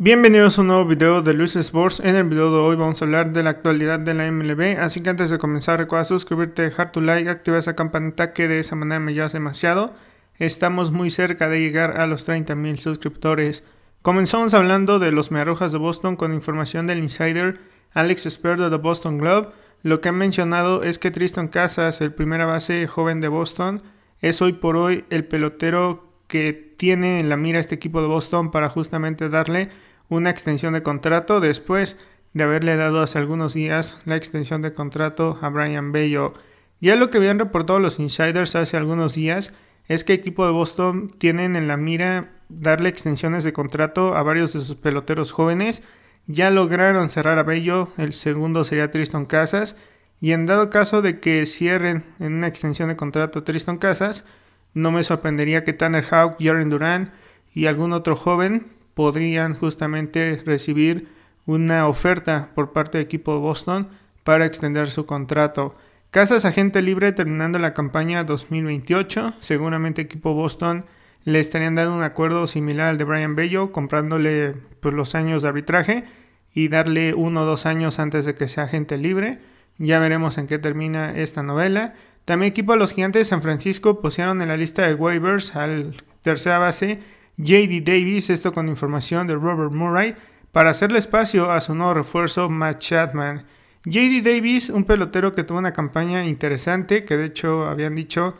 Bienvenidos a un nuevo video de Luis Sports. En el video de hoy vamos a hablar de la actualidad de la MLB. Así que antes de comenzar, recuerda suscribirte, dejar tu like, activar esa campanita que de esa manera me ayudas demasiado. Estamos muy cerca de llegar a los 30.000 suscriptores. Comenzamos hablando de los Mearrojas de Boston con información del insider Alex Espero de Boston Globe. Lo que han mencionado es que Tristan Casas, el primera base joven de Boston, es hoy por hoy el pelotero que tiene en la mira este equipo de Boston para justamente darle una extensión de contrato después de haberle dado hace algunos días la extensión de contrato a Brian Bello. Ya lo que habían reportado los insiders hace algunos días es que el equipo de Boston tienen en la mira darle extensiones de contrato a varios de sus peloteros jóvenes. Ya lograron cerrar a Bello, el segundo sería Tristan Casas, y en dado caso de que cierren en una extensión de contrato a Tristan Casas, no me sorprendería que Tanner Hawk, Jaren Duran y algún otro joven podrían justamente recibir una oferta por parte del equipo Boston para extender su contrato. Casas agente libre terminando la campaña 2028. Seguramente equipo Boston le estarían dando un acuerdo similar al de Brian Bello, comprándole pues, los años de arbitraje y darle uno o dos años antes de que sea agente libre. Ya veremos en qué termina esta novela. También equipo de los Gigantes de San Francisco pusieron en la lista de waivers al tercera base JD Davis, esto con información de Robert Murray, para hacerle espacio a su nuevo refuerzo Matt Chapman. JD Davis, un pelotero que tuvo una campaña interesante, que de hecho habían dicho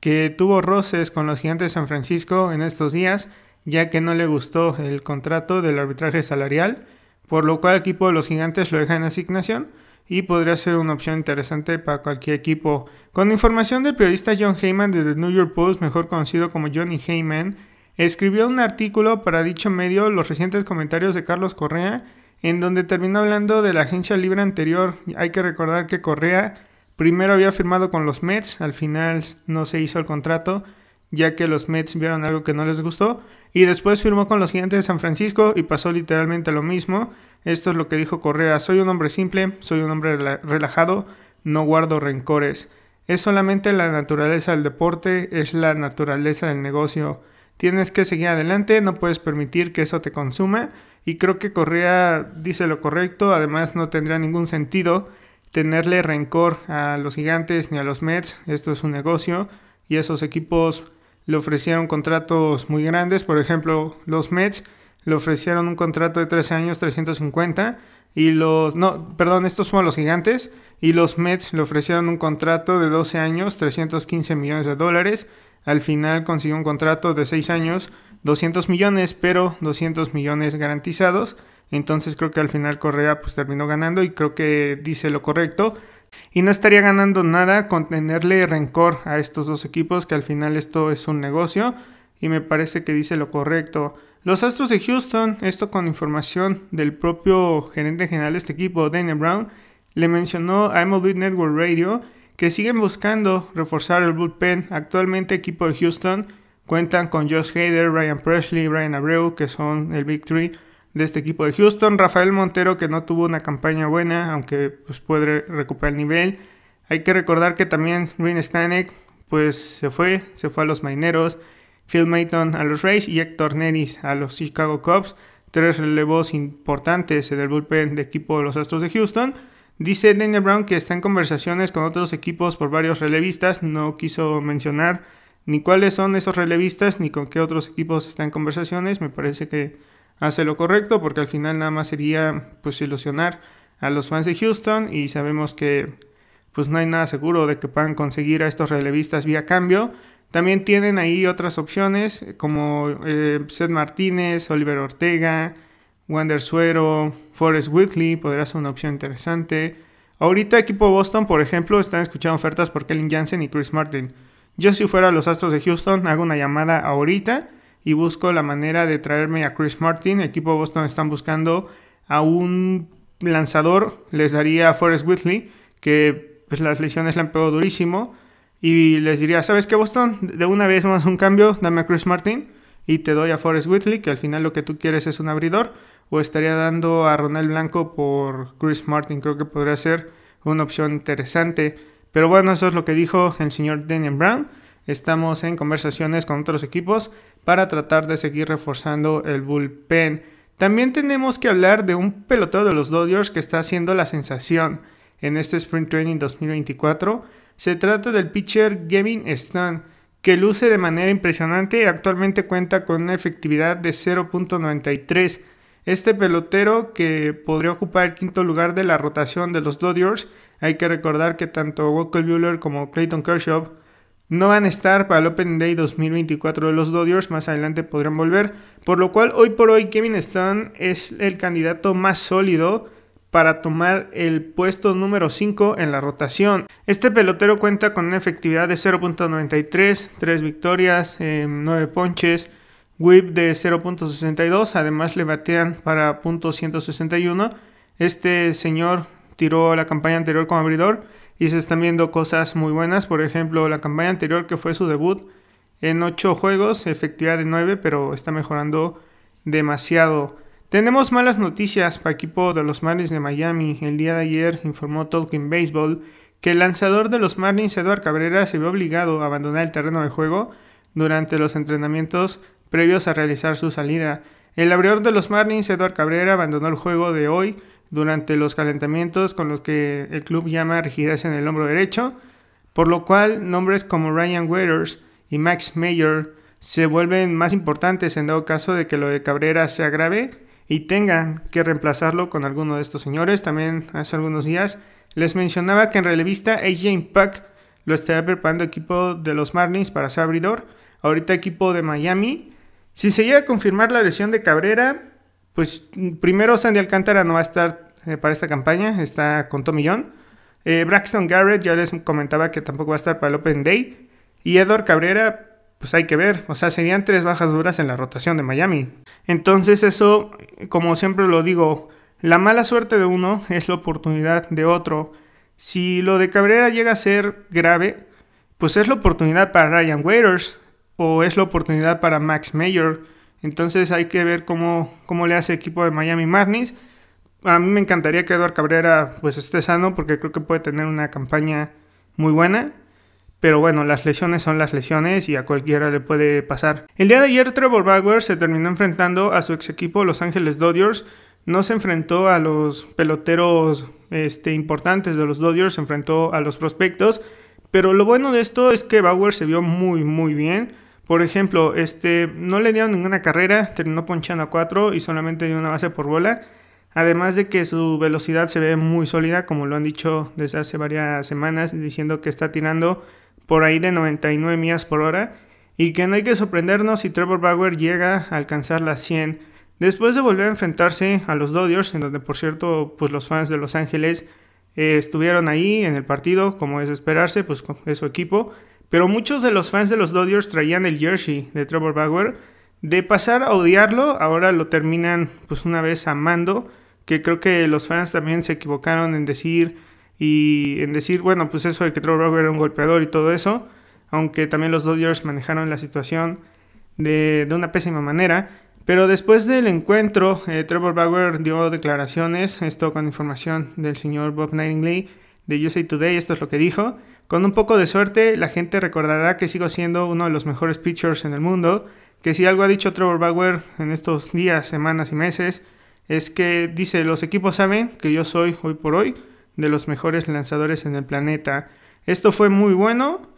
que tuvo roces con los Gigantes de San Francisco en estos días, ya que no le gustó el contrato del arbitraje salarial, por lo cual el equipo de los Gigantes lo deja en asignación y podría ser una opción interesante para cualquier equipo. Con información del periodista John Heyman de The New York Post, mejor conocido como Johnny Heyman, escribió un artículo para dicho medio los recientes comentarios de Carlos Correa, en donde terminó hablando de la agencia libre anterior. Hay que recordar que Correa primero había firmado con los Mets, al final no se hizo el contrato, ya que los Mets vieron algo que no les gustó. Y después firmó con los Gigantes de San Francisco y pasó literalmente lo mismo. Esto es lo que dijo Correa, soy un hombre simple, soy un hombre relajado, no guardo rencores. Es solamente la naturaleza del deporte, es la naturaleza del negocio. Tienes que seguir adelante, no puedes permitir que eso te consuma. Y creo que Correa dice lo correcto, además no tendría ningún sentido tenerle rencor a los gigantes ni a los Mets, esto es un negocio y esos equipos le ofrecieron contratos muy grandes, por ejemplo, los Mets le ofrecieron un contrato de 13 años, 350, y los, no, perdón, estos fueron los gigantes, y los Mets le ofrecieron un contrato de 12 años, 315 millones de dólares, al final consiguió un contrato de 6 años, 200 millones, pero 200 millones garantizados, entonces creo que al final Correa pues terminó ganando y creo que dice lo correcto. Y no estaría ganando nada con tenerle rencor a estos dos equipos, que al final esto es un negocio y me parece que dice lo correcto. Los Astros de Houston, esto con información del propio gerente general de este equipo, Daniel Brown, le mencionó a MLB Network Radio que siguen buscando reforzar el bullpen. Actualmente equipo de Houston cuentan con Josh Hader, Ryan Presley, Brian Abreu, que son el Big Three de este equipo de Houston. Rafael Montero que no tuvo una campaña buena, aunque pues, puede recuperar el nivel. Hay que recordar que también Rin Stanek pues se fue, se fue a los Maineros, Phil Mayton a los Rays y Héctor Neris a los Chicago Cubs. Tres relevos importantes en el bullpen de equipo de los Astros de Houston. Dice Daniel Brown que está en conversaciones con otros equipos por varios relevistas. No quiso mencionar ni cuáles son esos relevistas ni con qué otros equipos está en conversaciones. Me parece que hace lo correcto porque al final nada más sería pues ilusionar a los fans de Houston y sabemos que pues no hay nada seguro de que puedan conseguir a estos relevistas vía cambio. También tienen ahí otras opciones como eh, Seth Martínez, Oliver Ortega, Wander Suero, Forrest Whitley, podría ser una opción interesante. Ahorita equipo Boston, por ejemplo, están escuchando ofertas por Kellen Jansen y Chris Martin. Yo si fuera los Astros de Houston, hago una llamada ahorita y busco la manera de traerme a Chris Martin. El equipo Boston están buscando a un lanzador, les daría a Forrest Whitley, que pues, las lesiones le han pegado durísimo. Y les diría, ¿sabes qué, Boston? De una vez más un cambio, dame a Chris Martin y te doy a Forrest Whitley, que al final lo que tú quieres es un abridor. O estaría dando a Ronald Blanco por Chris Martin. Creo que podría ser una opción interesante. Pero bueno, eso es lo que dijo el señor Daniel Brown. Estamos en conversaciones con otros equipos para tratar de seguir reforzando el bullpen. También tenemos que hablar de un pelotero de los Dodgers que está haciendo la sensación en este Spring Training 2024. Se trata del pitcher Gavin Stan, que luce de manera impresionante y actualmente cuenta con una efectividad de 0.93. Este pelotero que podría ocupar el quinto lugar de la rotación de los Dodgers, hay que recordar que tanto Walker Buehler como Clayton Kershaw no van a estar para el Open Day 2024 de los Dodgers, más adelante podrán volver, por lo cual hoy por hoy Kevin Stone es el candidato más sólido para tomar el puesto número 5 en la rotación. Este pelotero cuenta con una efectividad de 0.93, 3 victorias, 9 eh, ponches, whip de 0.62, además le batean para .161. Este señor tiró la campaña anterior como abridor y se están viendo cosas muy buenas. Por ejemplo, la campaña anterior que fue su debut en 8 juegos, efectividad de 9, pero está mejorando demasiado. Tenemos malas noticias para equipo de los Marlins de Miami. El día de ayer informó Talking Baseball que el lanzador de los Marlins, Eduard Cabrera, se vio obligado a abandonar el terreno de juego durante los entrenamientos previos a realizar su salida. El abridor de los Marlins, Eduard Cabrera, abandonó el juego de hoy durante los calentamientos con los que el club llama rigidez en el hombro derecho, por lo cual nombres como Ryan Waters y Max Mayer se vuelven más importantes en dado caso de que lo de Cabrera sea grave... y tengan que reemplazarlo con alguno de estos señores. También hace algunos días les mencionaba que en relevista AJ Impact lo estará preparando equipo de los Marlins para ser ahorita equipo de Miami. Si se llega a confirmar la lesión de Cabrera, pues primero Sandy Alcántara no va a estar eh, para esta campaña, está con Tommy John. Eh, Braxton Garrett, ya les comentaba que tampoco va a estar para el Open Day. Y Edward Cabrera, pues hay que ver. O sea, serían tres bajas duras en la rotación de Miami. Entonces eso, como siempre lo digo, la mala suerte de uno es la oportunidad de otro. Si lo de Cabrera llega a ser grave, pues es la oportunidad para Ryan Waiters o es la oportunidad para Max Mayer entonces hay que ver cómo, le hace el equipo de Miami Marlins. A mí me encantaría que Eduardo Cabrera pues esté sano porque creo que puede tener una campaña muy buena. Pero bueno, las lesiones son las lesiones y a cualquiera le puede pasar. El día de ayer Trevor Bauer se terminó enfrentando a su ex equipo Los Ángeles Dodgers. No se enfrentó a los peloteros este, importantes de los Dodgers, se enfrentó a los prospectos. Pero lo bueno de esto es que Bauer se vio muy muy bien. Por ejemplo, este, no le dieron ninguna carrera, terminó ponchando a 4 y solamente dio una base por bola. Además de que su velocidad se ve muy sólida, como lo han dicho desde hace varias semanas, diciendo que está tirando por ahí de 99 millas por hora. Y que no hay que sorprendernos si Trevor Bauer llega a alcanzar las 100. Después de volver a enfrentarse a los Dodgers, en donde por cierto pues los fans de Los Ángeles eh, estuvieron ahí en el partido, como es esperarse, pues con su equipo. Pero muchos de los fans de los Dodgers traían el jersey de Trevor Bauer. De pasar a odiarlo, ahora lo terminan pues una vez amando, que creo que los fans también se equivocaron en decir y en decir, bueno, pues eso de que Trevor Bauer era un golpeador y todo eso, aunque también los Dodgers manejaron la situación de, una pésima manera. Pero después del encuentro, eh, Trevor Bauer dio declaraciones, esto con información del señor Bob Nightingale de USA Today, esto es lo que dijo. Con un poco de suerte, la gente recordará que sigo siendo uno de los mejores pitchers en el mundo, que si algo ha dicho Trevor Bauer en estos días, semanas y meses, es que dice, los equipos saben que yo soy hoy por hoy de los mejores lanzadores en el planeta. Esto fue muy bueno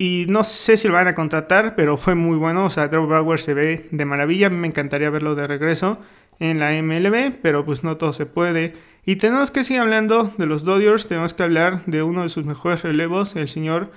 y no sé si lo van a contratar, pero fue muy bueno. O sea, Drew Bauer se ve de maravilla. Me encantaría verlo de regreso en la MLB, pero pues no todo se puede. Y tenemos que seguir hablando de los Dodgers. Tenemos que hablar de uno de sus mejores relevos, el señor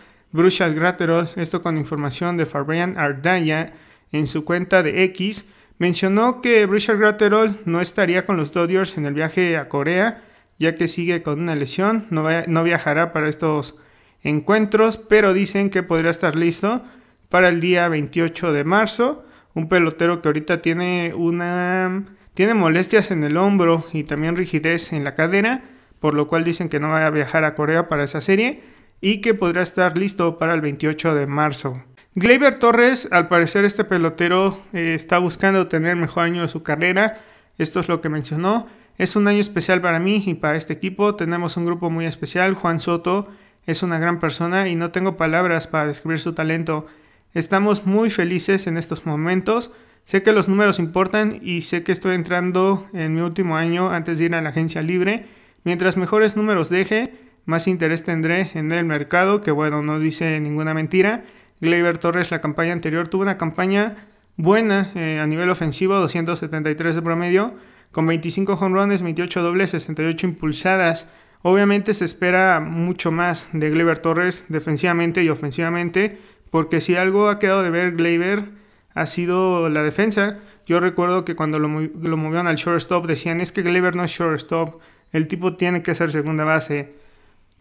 al Graterol. Esto con información de Fabrian Ardaya en su cuenta de X. Mencionó que al Graterol no estaría con los Dodgers en el viaje a Corea, ya que sigue con una lesión. No, no viajará para estos encuentros, pero dicen que podría estar listo para el día 28 de marzo. Un pelotero que ahorita tiene una tiene molestias en el hombro y también rigidez en la cadera, por lo cual dicen que no va a viajar a Corea para esa serie y que podría estar listo para el 28 de marzo. Gleyber Torres, al parecer este pelotero eh, está buscando tener mejor año de su carrera, esto es lo que mencionó. Es un año especial para mí y para este equipo. Tenemos un grupo muy especial, Juan Soto, es una gran persona y no tengo palabras para describir su talento. Estamos muy felices en estos momentos. Sé que los números importan y sé que estoy entrando en mi último año antes de ir a la agencia libre. Mientras mejores números deje, más interés tendré en el mercado, que bueno, no dice ninguna mentira. Gleyber Torres la campaña anterior tuvo una campaña buena eh, a nivel ofensivo, 273 de promedio, con 25 runs, 28 dobles, 68 impulsadas. Obviamente se espera mucho más de Gleyber Torres defensivamente y ofensivamente, porque si algo ha quedado de ver Gleyber ha sido la defensa. Yo recuerdo que cuando lo, movieron al shortstop decían es que Gleyber no es shortstop, el tipo tiene que ser segunda base.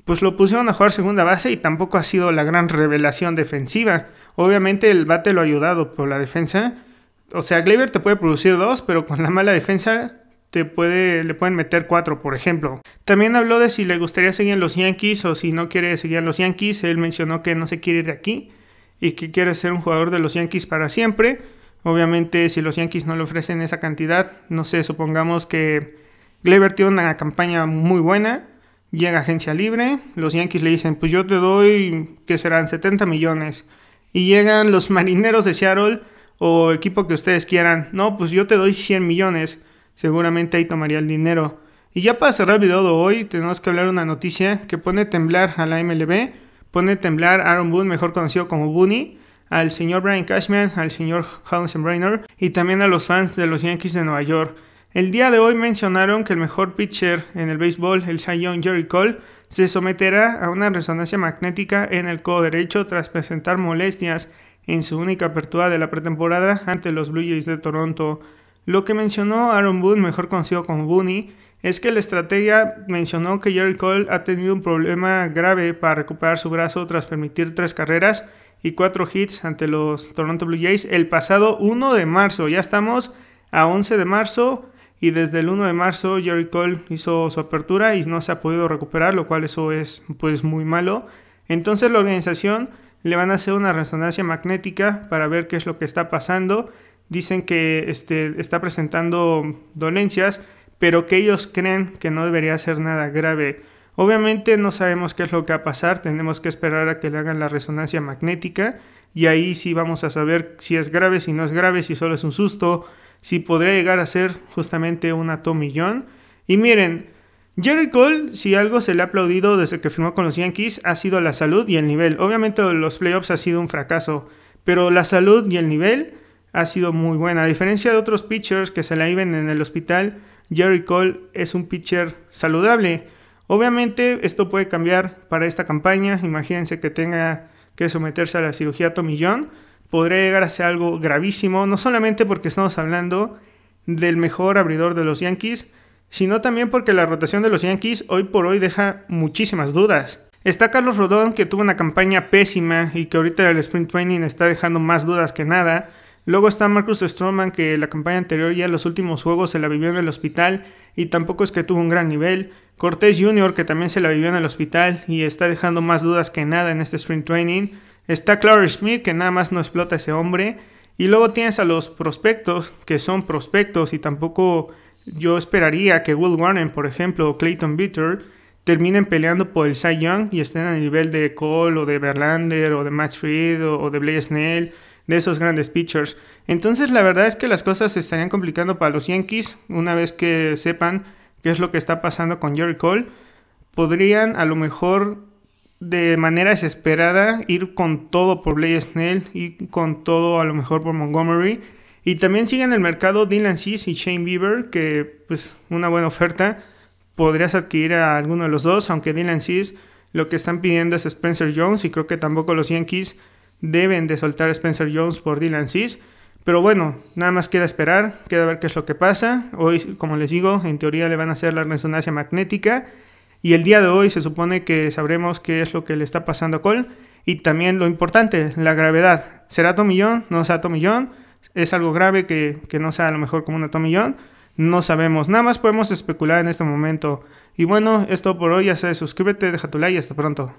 Pues lo pusieron a jugar segunda base y tampoco ha sido la gran revelación defensiva. Obviamente el bate lo ha ayudado, por la defensa... O sea, Gleyber te puede producir dos, pero con la mala defensa puede, le pueden meter cuatro, por ejemplo. También habló de si le gustaría seguir a los Yankees o si no quiere seguir a los Yankees. Él mencionó que no se quiere ir de aquí y que quiere ser un jugador de los Yankees para siempre. Obviamente, si los Yankees no le ofrecen esa cantidad, no sé, supongamos que Gleber tiene una campaña muy buena, llega agencia libre, los Yankees le dicen, pues yo te doy, que serán 70 millones. Y llegan los marineros de Seattle o equipo que ustedes quieran, no, pues yo te doy 100 millones seguramente ahí tomaría el dinero. Y ya para cerrar el video de hoy, tenemos que hablar una noticia que pone temblar a la MLB, pone a temblar Aaron Boone, mejor conocido como Booney, al señor Brian Cashman, al señor Brainer y también a los fans de los Yankees de Nueva York. El día de hoy mencionaron que el mejor pitcher en el béisbol, el Sion Jerry Cole, se someterá a una resonancia magnética en el codo derecho tras presentar molestias en su única apertura de la pretemporada ante los Blue Jays de Toronto. Lo que mencionó Aaron Boone, mejor conocido como Booney, es que la estrategia mencionó que Jerry Cole ha tenido un problema grave para recuperar su brazo tras permitir tres carreras y cuatro hits ante los Toronto Blue Jays el pasado 1 de marzo. Ya estamos a 11 de marzo y desde el 1 de marzo Jerry Cole hizo su apertura y no se ha podido recuperar, lo cual eso es pues muy malo. Entonces la organización le van a hacer una resonancia magnética para ver qué es lo que está pasando dicen que este, está presentando dolencias, pero que ellos creen que no debería ser nada grave. Obviamente no sabemos qué es lo que va a pasar, tenemos que esperar a que le hagan la resonancia magnética y ahí sí vamos a saber si es grave, si no es grave, si solo es un susto, si podría llegar a ser justamente una tomillón. Y miren, Jerry Cole, si algo se le ha aplaudido desde que firmó con los Yankees, ha sido la salud y el nivel. Obviamente los playoffs ha sido un fracaso, pero la salud y el nivel ha sido muy buena. A diferencia de otros pitchers que se la iban en el hospital, Jerry Cole es un pitcher saludable. Obviamente esto puede cambiar para esta campaña. Imagínense que tenga que someterse a la cirugía Tommy John. Podría llegar a ser algo gravísimo, no solamente porque estamos hablando del mejor abridor de los Yankees, sino también porque la rotación de los Yankees hoy por hoy deja muchísimas dudas. Está Carlos Rodón, que tuvo una campaña pésima y que ahorita el sprint training está dejando más dudas que nada. Luego está Marcus Stroman, que la campaña anterior ya en los últimos juegos se la vivió en el hospital y tampoco es que tuvo un gran nivel. Cortés Jr., que también se la vivió en el hospital y está dejando más dudas que nada en este spring training. Está Clark Smith, que nada más no explota ese hombre. Y luego tienes a los prospectos, que son prospectos y tampoco yo esperaría que Will Warren, por ejemplo, o Clayton Bitter terminen peleando por el Cy Young y estén a nivel de Cole o de Verlander o de Max Fried o, de Blake Snell de esos grandes pitchers. Entonces la verdad es que las cosas se estarían complicando para los Yankees una vez que sepan qué es lo que está pasando con Jerry Cole. Podrían a lo mejor de manera desesperada ir con todo por Blake Snell y con todo a lo mejor por Montgomery. Y también siguen el mercado Dylan Seas y Shane Bieber, que pues una buena oferta. Podrías adquirir a alguno de los dos, aunque Dylan Cis lo que están pidiendo es Spencer Jones y creo que tampoco los Yankees deben de soltar a Spencer Jones por Dylan Cis. Pero bueno, nada más queda esperar, queda ver qué es lo que pasa. Hoy, como les digo, en teoría le van a hacer la resonancia magnética. Y el día de hoy se supone que sabremos qué es lo que le está pasando a Cole. Y también lo importante, la gravedad. ¿Será tomillón? ¿No será tomillón? ¿Es algo grave que, no sea a lo mejor como un tomillón? No sabemos. Nada más podemos especular en este momento. Y bueno, esto por hoy. Ya sabes, suscríbete, deja tu like y hasta pronto.